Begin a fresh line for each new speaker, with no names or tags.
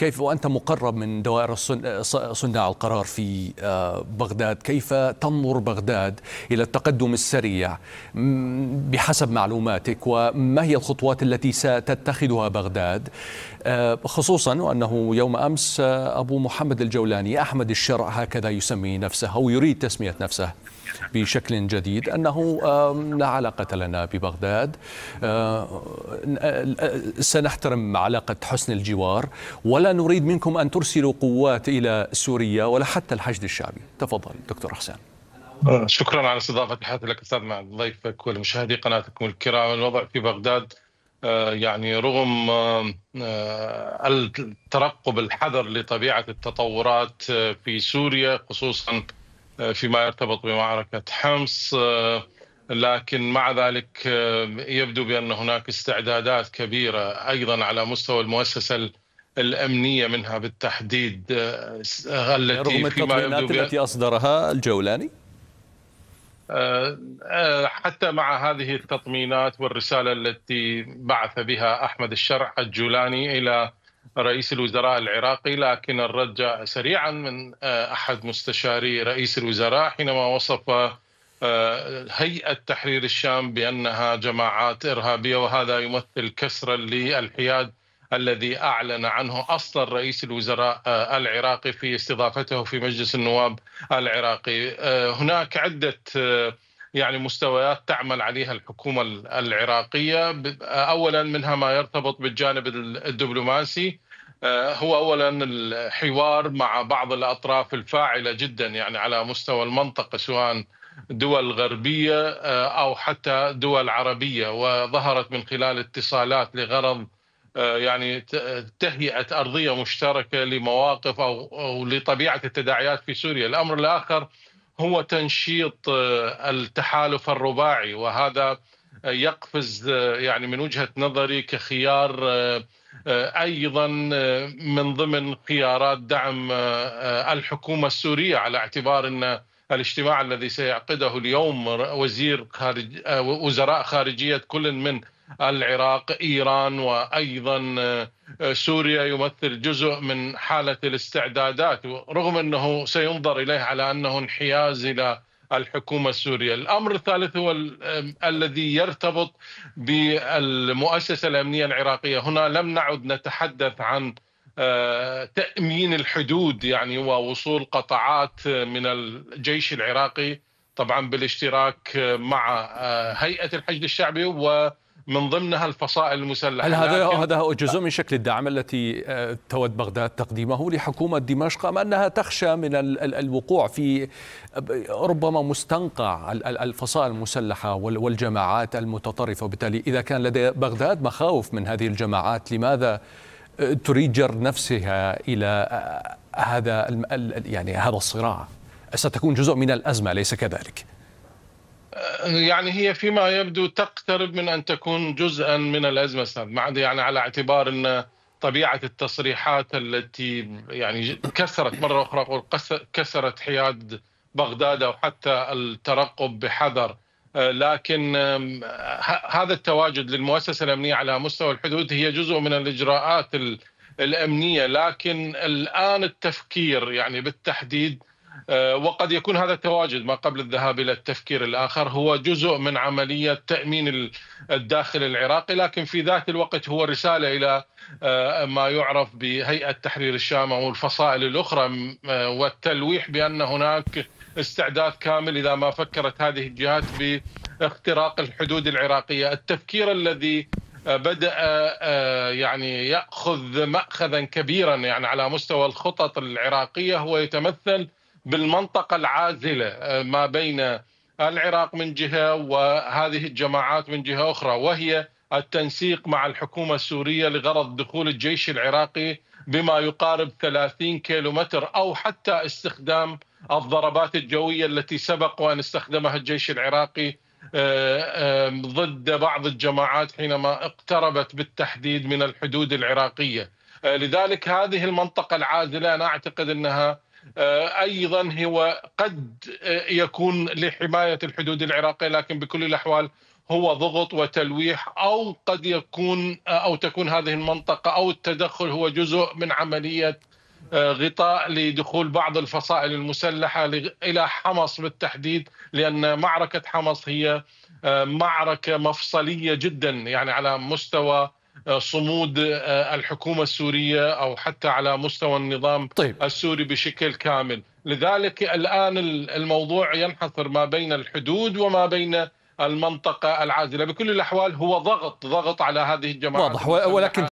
كيف وأنت مقرب من دوائر صناع القرار في آه، بغداد كيف تنظر بغداد إلى التقدم السريع بحسب معلوماتك وما هي الخطوات التي ستتخذها بغداد آه، خصوصا وأنه يوم أمس آه، أبو محمد الجولاني أحمد الشرع هكذا يسمي نفسه أو يريد تسمية نفسه بشكل جديد أنه لا علاقة لنا ببغداد سنحترم علاقة حسن الجوار ولا نريد منكم أن ترسلوا قوات إلى سوريا ولا حتى الحشد الشعبي تفضل دكتور
حسان آه، شكرا على استضافة الحديث لك أستاذ مع ضيفك والمشاهدي قناتكم الكرام الوضع في بغداد آه، يعني رغم آه، الترقب الحذر لطبيعة التطورات في سوريا خصوصا فيما يرتبط بمعركة حمص لكن مع ذلك يبدو بأن هناك استعدادات كبيرة أيضا على مستوى المؤسسة الأمنية منها بالتحديد آه، التي رغم التطمينات التي
أصدرها الجولاني
آه، آه، حتى مع هذه التطمينات والرسالة التي بعث بها أحمد الشرع الجولاني إلى رئيس الوزراء العراقي لكن الرد جاء سريعا من أحد مستشاري رئيس الوزراء حينما وصف هيئة تحرير الشام بأنها جماعات إرهابية وهذا يمثل كسرا للحياد الذي أعلن عنه أصلا رئيس الوزراء آه، العراقي في استضافته في مجلس النواب العراقي آه، هناك عدة آه، يعني مستويات تعمل عليها الحكومة العراقية أولا منها ما يرتبط بالجانب الدبلوماسي هو اولا الحوار مع بعض الاطراف الفاعله جدا يعني على مستوى المنطقه سواء دول غربيه او حتى دول عربيه وظهرت من خلال اتصالات لغرض آه، يعني تهيئه ارضيه مشتركه لمواقف او او لطبيعه التداعيات في سوريا، الامر الاخر هو تنشيط آه، التحالف الرباعي وهذا يقفز آه، يعني من وجهه نظري كخيار ايضا من ضمن خيارات دعم الحكومه السوريه على اعتبار ان الاجتماع الذي سيعقده اليوم وزير خارج وزراء خارجيه كل من العراق ايران وايضا آه، سوريا يمثل جزء من حاله الاستعدادات رغم انه سينظر اليه على انه انحياز الى الحكومة السورية الأمر الثالث هو الذي يرتبط بالمؤسسة الأمنية العراقية هنا لم نعد نتحدث عن آه، تأمين الحدود يعني ووصول قطعات من الجيش العراقي طبعا بالاشتراك مع آه، هيئة الحشد الشعبي و من ضمنها الفصائل المسلحه هل هذا هذا
جزء من شكل الدعم التي آه، تود بغداد تقديمه لحكومه دمشق ام انها تخشى من الوقوع في آه، ربما مستنقع الفصائل المسلحه والجماعات المتطرفه وبالتالي اذا كان لدى بغداد مخاوف من هذه الجماعات لماذا آه، تريد جر نفسها الى هذا يعني هذا الصراع ستكون جزء من الازمه ليس كذلك
يعني هي فيما يبدو تقترب من ان تكون جزءا من الازمه استاذ معد يعني على اعتبار ان طبيعه التصريحات التي يعني كسرت مره اخرى اقول كسرت حياد بغداد او حتى الترقب بحذر لكن هذا التواجد للمؤسسه الامنيه على مستوى الحدود هي جزء من الاجراءات الامنيه لكن الان التفكير يعني بالتحديد آه، وقد يكون هذا التواجد ما قبل الذهاب الى التفكير الاخر هو جزء من عمليه تامين الداخل العراقي لكن في ذات الوقت هو رساله الى آه، ما يعرف بهيئه تحرير الشام او الفصائل الاخرى آه، والتلويح بان هناك استعداد كامل اذا ما فكرت هذه الجهات باختراق الحدود العراقيه، التفكير الذي بدأ يعني يأخذ مأخذا كبيرا يعني على مستوى الخطط العراقية هو يتمثل بالمنطقه العازله آه، ما بين العراق من جهه وهذه الجماعات من جهه اخرى وهي التنسيق مع الحكومه السوريه لغرض دخول الجيش العراقي بما يقارب 30 كيلومتر او حتى استخدام الضربات الجويه التي سبق وان استخدمها الجيش العراقي آه، ضد بعض الجماعات حينما اقتربت بالتحديد من الحدود العراقيه آه، لذلك هذه المنطقه العازله انا اعتقد انها آه، ايضا هو قد آه، يكون لحمايه الحدود العراقيه لكن بكل الاحوال هو ضغط وتلويح او قد يكون آه، او تكون هذه المنطقه او التدخل هو جزء من عمليه غطاء لدخول بعض الفصائل المسلحه الى حمص بالتحديد لان معركه حمص هي معركه مفصليه جدا يعني على مستوى آه، صمود آه، الحكومه السوريه او حتى على مستوى النظام طيب. السوري بشكل كامل، لذلك الان الموضوع ينحصر ما بين الحدود وما بين المنطقه العازله، بكل الاحوال هو ضغط ضغط على هذه الجماعات واضح ولكن